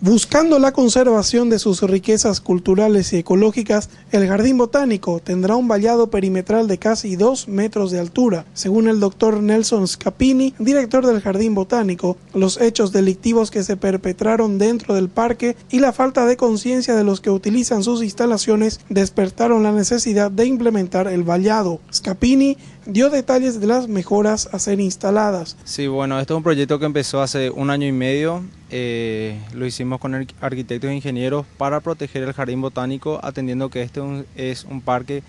Buscando la conservación de sus riquezas culturales y ecológicas, el Jardín Botánico tendrá un vallado perimetral de casi 2 metros de altura. Según el doctor Nelson Scapini, director del Jardín Botánico, los hechos delictivos que se perpetraron dentro del parque y la falta de conciencia de los que utilizan sus instalaciones despertaron la necesidad de implementar el vallado. Scapini dio detalles de las mejoras a ser instaladas. Sí, bueno, esto es un proyecto que empezó hace un año y medio. Eh, lo hicimos con arquitectos e ingenieros para proteger el jardín botánico, atendiendo que este es un parque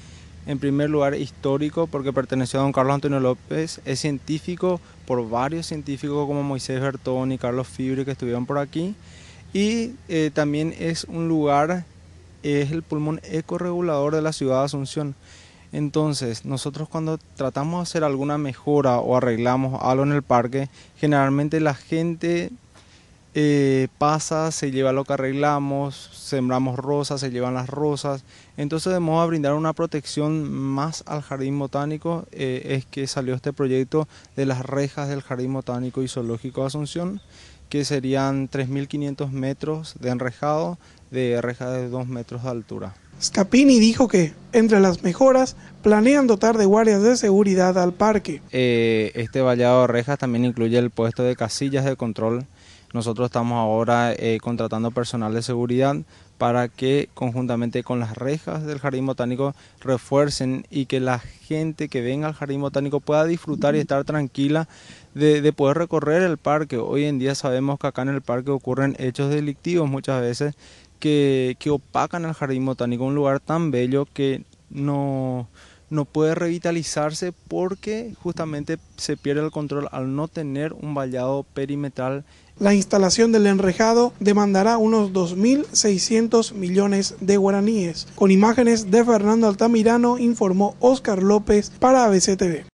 en primer lugar histórico porque perteneció a don Carlos Antonio López, es científico por varios científicos como Moisés Bertón y Carlos Fibre que estuvieron por aquí y eh, también es un lugar, es el pulmón ecoregulador de la ciudad de Asunción. Entonces, nosotros cuando tratamos de hacer alguna mejora o arreglamos algo en el parque, generalmente la gente eh, pasa, se lleva lo que arreglamos, sembramos rosas, se llevan las rosas. Entonces, de modo a brindar una protección más al jardín botánico, eh, es que salió este proyecto de las rejas del Jardín Botánico y Zoológico de Asunción que serían 3.500 metros de enrejado de rejas de 2 metros de altura. Scapini dijo que, entre las mejoras, planean dotar de guardias de seguridad al parque. Eh, este vallado de rejas también incluye el puesto de casillas de control nosotros estamos ahora eh, contratando personal de seguridad para que conjuntamente con las rejas del jardín botánico refuercen y que la gente que venga al jardín botánico pueda disfrutar y estar tranquila de, poder recorrer el parque. Hoy en día sabemos que acá en el parque ocurren hechos delictivos muchas veces que, que opacan al jardín botánico, un lugar tan bello que no, no puede revitalizarse porque justamente se pierde el control al no tener un vallado perimetral. La instalación del enrejado demandará unos 2.600 millones de guaraníes. Con imágenes de Fernando Altamirano informó Oscar López para ABCTV.